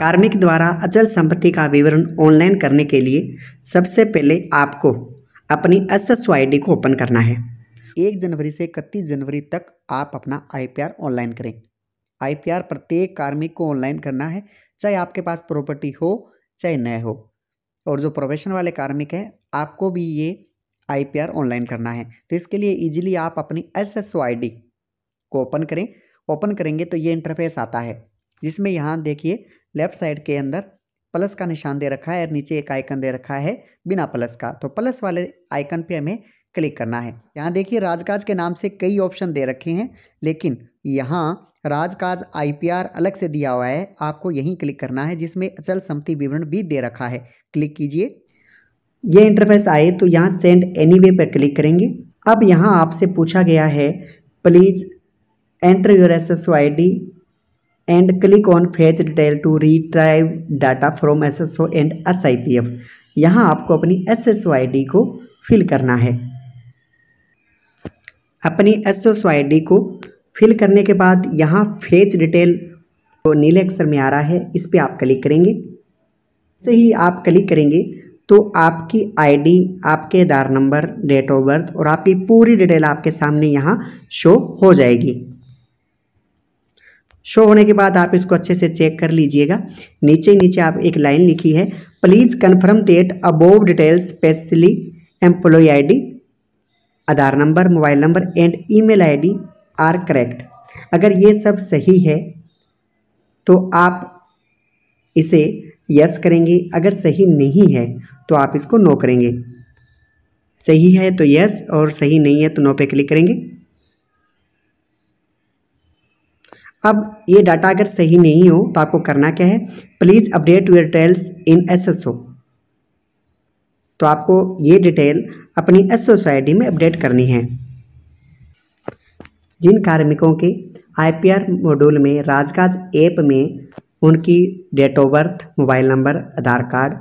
कार्मिक द्वारा अचल संपत्ति का विवरण ऑनलाइन करने के लिए सबसे पहले आपको अपनी एस एस आई डी को ओपन करना है एक जनवरी से इकतीस जनवरी तक आप अपना आई पी आर ऑनलाइन करें आई पी आर प्रत्येक कार्मिक को ऑनलाइन करना है चाहे आपके पास प्रॉपर्टी हो चाहे न हो और जो प्रोफेशन वाले कार्मिक हैं आपको भी ये आई पी आर ऑनलाइन करना है तो इसके लिए ईजिली आप अपनी S S O I D को ओपन करें ओपन करेंगे तो ये इंटरफेस आता है जिसमें यहाँ देखिए लेफ्ट साइड के अंदर प्लस का निशान दे रखा है और नीचे एक आइकन दे रखा है बिना प्लस का तो प्लस वाले आइकन पे हमें क्लिक करना है यहाँ देखिए राजकाज के नाम से कई ऑप्शन दे रखे हैं लेकिन यहाँ राजकाज आईपीआर अलग से दिया हुआ है आपको यहीं क्लिक करना है जिसमें अचल संपत्ति विवरण भी दे रखा है क्लिक कीजिए ये इंटरफेस आए तो यहाँ सेंड एनी वे पर क्लिक करेंगे अब यहाँ आपसे पूछा गया है please enter your S S I D and click on detail to retrieve data from S S O and S I P F यहाँ आपको अपनी S S O I D को फिल करना है अपनी S S O I D को fill करने के बाद यहाँ फेज डिटेल तो नीले अक्षर में आ रहा है इस पर आप क्लिक करेंगे से ही आप क्लिक करेंगे तो आपकी आईडी, आपके Aadhaar number date of birth और आपकी पूरी डिटेल आपके सामने यहाँ शो हो जाएगी शो होने के बाद आप इसको अच्छे से चेक कर लीजिएगा नीचे नीचे आप एक लाइन लिखी है please confirm date above details specially employ ID Aadhaar number mobile number and email ID are correct अगर ये सब सही है तो आप इसे यस करेंगे अगर सही नहीं है तो आप इसको नो करेंगे सही है तो यस और सही नहीं है तो नो पे क्लिक करेंगे अब ये डाटा अगर सही नहीं हो तो आपको करना क्या है please update your details in SSO तो आपको ये डिटेल अपनी एस एस आईडी में अपडेट करनी है जिन कार्मिकों के आईपीआर मॉड्यूल में राजकाज ऐप में उनकी date of birth mobile number Aadhaar card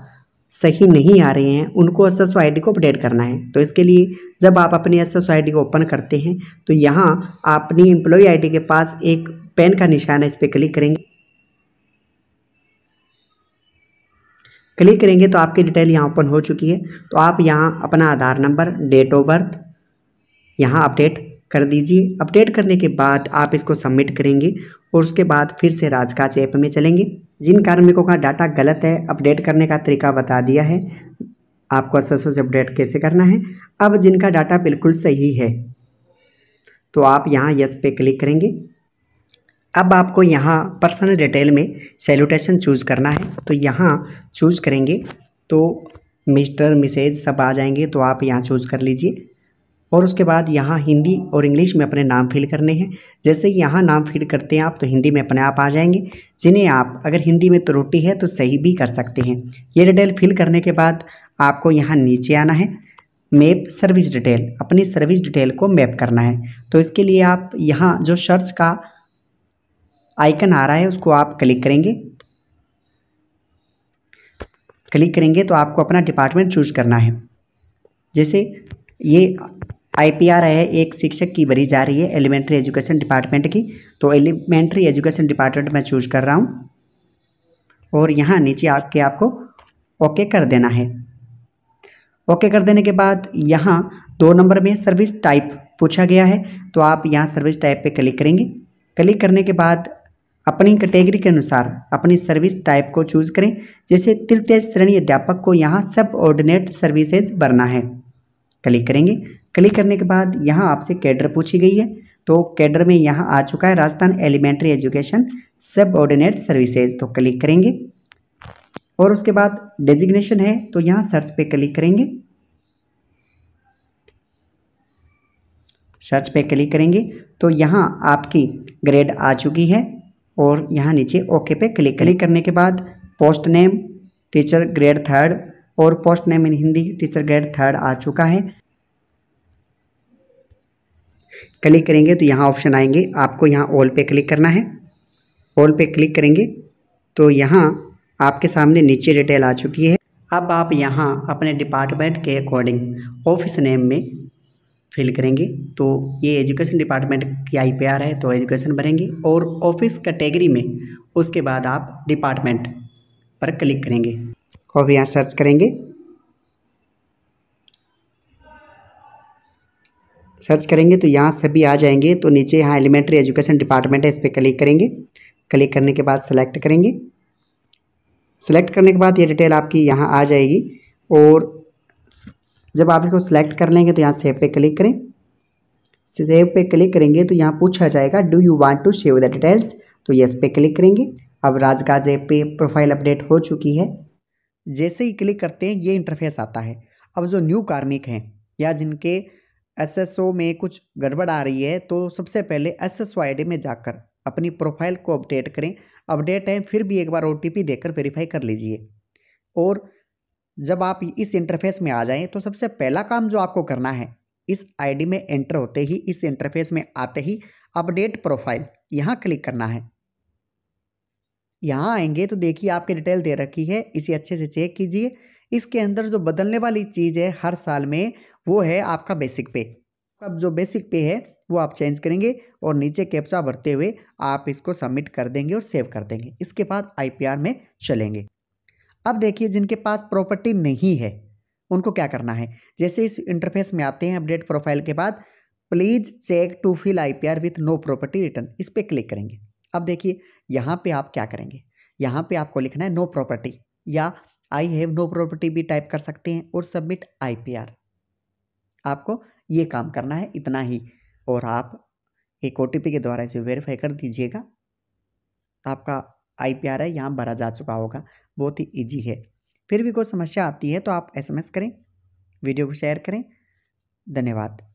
सही नहीं आ रहे हैं उनको एस एस आई को अपडेट करना है तो इसके लिए जब आप अपनी एस एस आई को ओपन करते हैं तो यहाँ अपनी एम्प्लॉय आईडी के पास एक पेन का निशान है इस पर क्लिक करेंगे क्लिक करेंगे तो आपकी डिटेल यहाँ ओपन हो चुकी है तो आप यहाँ अपना Aadhaar number date of birth यहाँ अपडेट कर दीजिए अपडेट करने के बाद आप इसको सबमिट करेंगे और उसके बाद फिर से राजकाज ऐप में चलेंगे जिन कार्मिकों का डाटा गलत है अपडेट करने का तरीका बता दिया है आपको असोसो से अपडेट कैसे करना है अब जिनका डाटा बिल्कुल सही है तो आप यहाँ यस पे क्लिक करेंगे अब आपको यहाँ पर्सनल डिटेल में सैल्यूटेशन चूज़ करना है तो यहाँ चूज़ करेंगे तो मिस्टर मिसेज सब आ जाएंगे तो आप यहाँ चूज़ कर लीजिए और उसके बाद यहाँ हिंदी और इंग्लिश में अपने नाम फिल करने हैं जैसे यहाँ नाम फिल करते हैं आप तो हिंदी में अपने आप आ जाएंगे जिन्हें आप अगर हिंदी में तो रोटी है तो सही भी कर सकते हैं ये डिटेल फिल करने के बाद आपको यहाँ नीचे आना है मैप सर्विस डिटेल अपनी सर्विस डिटेल को मैप करना है तो इसके लिए आप यहाँ जो सर्च का आइकन आ रहा है उसको आप क्लिक करेंगे क्लिक करेंगे तो आपको अपना डिपार्टमेंट चूज करना है जैसे ये आईपीआर है एक शिक्षक की भरी जा रही है एलिमेंट्री एजुकेशन डिपार्टमेंट की तो एलिमेंट्री एजुकेशन डिपार्टमेंट मैं चूज कर रहा हूँ और यहाँ नीचे आके आपको ओके कर देना है ओके कर देने के बाद यहाँ दो नंबर में सर्विस टाइप पूछा गया है तो आप यहाँ सर्विस टाइप पे क्लिक करेंगे क्लिक करने के बाद अपनी कैटेगरी के अनुसार अपनी सर्विस टाइप को चूज करें जैसे तृतीय श्रेणी अध्यापक को यहाँ सब ऑर्डिनेट सर्विसेज भरना है क्लिक करेंगे क्लिक करने के बाद यहाँ आपसे कैडर पूछी गई है तो कैडर में यहाँ आ चुका है Rajasthan elementary education subordinate services तो क्लिक करेंगे और उसके बाद डेजिग्नेशन है तो यहाँ सर्च पे क्लिक करेंगे सर्च पे क्लिक करेंगे तो यहाँ आपकी ग्रेड आ चुकी है और यहाँ नीचे ओके पे क्लिक क्लिक करने के बाद post name teacher grade third और post name in Hindi teacher grade third आ चुका है क्लिक करेंगे तो यहाँ ऑप्शन आएंगे आपको यहाँ ऑल पे क्लिक करना है ऑल पे क्लिक करेंगे तो यहाँ आपके सामने नीचे डिटेल आ चुकी है अब आप यहाँ अपने डिपार्टमेंट के अकॉर्डिंग ऑफिस नेम में फिल करेंगे तो ये एजुकेशन डिपार्टमेंट की आई पी आर है तो एजुकेशन भरेंगे और ऑफिस कैटेगरी में उसके बाद आप डिपार्टमेंट पर क्लिक करेंगे और यहाँ सर्च करेंगे सर्च करेंगे तो यहाँ सभी आ जाएंगे तो नीचे यहाँ एलिमेंट्री एजुकेशन डिपार्टमेंट है इस पर क्लिक करेंगे क्लिक करने के बाद सेलेक्ट करेंगे सेलेक्ट करने के बाद ये डिटेल आपकी यहाँ आ जाएगी और जब आप इसको सेलेक्ट कर लेंगे तो यहाँ सेव पे क्लिक करें सेव पे क्लिक करेंगे तो यहाँ पूछा जाएगा do you want to save the details तो यस पे क्लिक करेंगे अब राजगाज ऐप पे प्रोफाइल अपडेट हो चुकी है जैसे ही क्लिक करते हैं ये इंटरफेस आता है अब जो न्यू कार्मिक हैं या जिनके ओ में कुछ गड़बड़ आ रही है तो सबसे पहले एस एस में जाकर अपनी प्रोफाइल को अपडेट करें अपडेट है फिर भी एक बार ओ देकर वेरीफाई कर लीजिए और जब आप इस इंटरफेस में आ जाएं तो सबसे पहला काम जो आपको करना है इस आईडी में एंटर होते ही इस इंटरफेस में आते ही अपडेट प्रोफाइल यहाँ क्लिक करना है यहाँ आएंगे तो देखिए आपकी डिटेल दे रखी है इसे अच्छे से चेक कीजिए इसके अंदर जो बदलने वाली चीज़ है हर साल में वो है आपका बेसिक पे अब जो बेसिक पे है वो आप चेंज करेंगे और नीचे कैप्चा भरते हुए आप इसको सबमिट कर देंगे और सेव कर देंगे इसके बाद आईपीआर में चलेंगे अब देखिए जिनके पास प्रॉपर्टी नहीं है उनको क्या करना है जैसे इस इंटरफेस में आते हैं अपडेट प्रोफाइल के बाद please check to fill I P R with no property return इस पर क्लिक करेंगे अब देखिए यहाँ पे आप क्या करेंगे यहाँ पे आपको लिखना है नो no प्रॉपर्टी या आई हैव नो प्रॉपर्टी भी टाइप कर सकते हैं और सबमिट आई पी आर आपको ये काम करना है इतना ही और आप एक ओ टी पी के द्वारा इसे वेरीफाई कर दीजिएगा आपका आई पी आर है यहाँ भरा जा चुका होगा बहुत ही ईजी है फिर भी कोई समस्या आती है तो आप एस करें वीडियो को शेयर करें धन्यवाद